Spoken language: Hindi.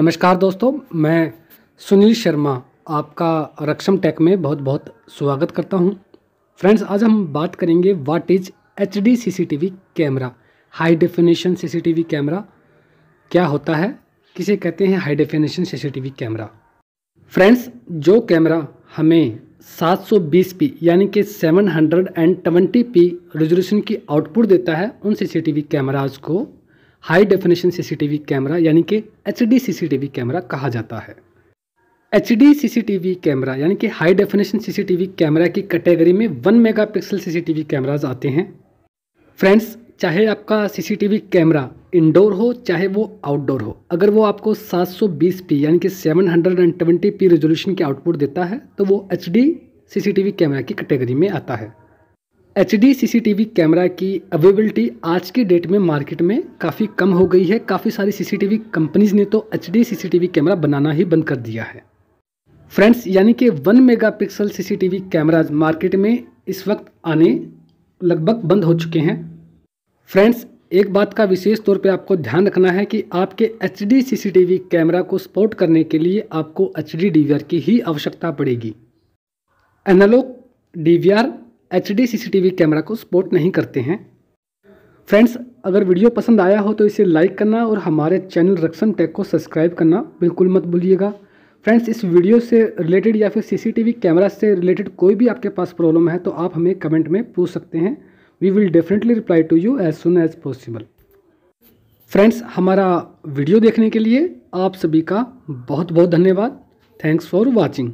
नमस्कार दोस्तों मैं सुनील शर्मा आपका रक्षम टेक में बहुत बहुत स्वागत करता हूं फ्रेंड्स आज हम बात करेंगे what is H D CCTV camera high definition CCTV camera क्या होता है किसे कहते हैं high definition CCTV camera friends जो कैमरा हमें 720p यानी कि 720p रेजोल्यूशन की आउटपुट देता है उन सीसीटीवी कैमराज को हाई डेफिनेशन सीसीटीवी कैमरा यानी कि एच डी सीसीटीवी कैमरा कहा जाता है एच डी सीसीटीवी कैमरा यानी कि हाई डेफिनेशन सीसीटीवी कैमरा की कैटेगरी में वन मेगापिक्सल सीसीटीवी कैमराज आते हैं फ्रेंड्स चाहे आपका सीसीटीवी कैमरा इंडोर हो चाहे वो आउटडोर हो अगर वो आपको 720p यानी कि 720p रेजोल्यूशन की आउटपुट देता है तो वो एच डी सीसीटीवी कैमरा की कैटेगरी में आता है H D C C T V camera की अवेबिलिटी आज की डेट में मार्केट में काफ़ी कम हो गई है काफ़ी सारी C C T V companies ने तो H D C C T V camera बनाना ही बंद कर दिया है फ्रेंड्स यानी कि one megapixel C C T V cameras market में इस वक्त आने लगभग बंद हो चुके हैं फ्रेंड्स एक बात का विशेष तौर पे आपको ध्यान रखना है कि आपके H D C C T V camera को सपोर्ट करने के लिए आपको H D D V R की ही आवश्यकता पड़ेगी analog D V R H D V camera को सपोर्ट नहीं करते हैं फ्रेंड्स अगर वीडियो पसंद आया हो तो इसे लाइक करना और हमारे चैनल रक्सम टेक को सब्सक्राइब करना बिल्कुल मत भूलिएगा फ्रेंड्स इस वीडियो से रिलेटेड या फिर सीसीटीवी कैमरा से रिलेटेड कोई भी आपके पास प्रॉब्लम है तो आप हमें कमेंट में पूछ सकते हैं we will definitely reply to you as soon as possible friends हमारा वीडियो देखने के लिए आप सभी का बहुत बहुत धन्यवाद थैंक्स फॉर वॉचिंग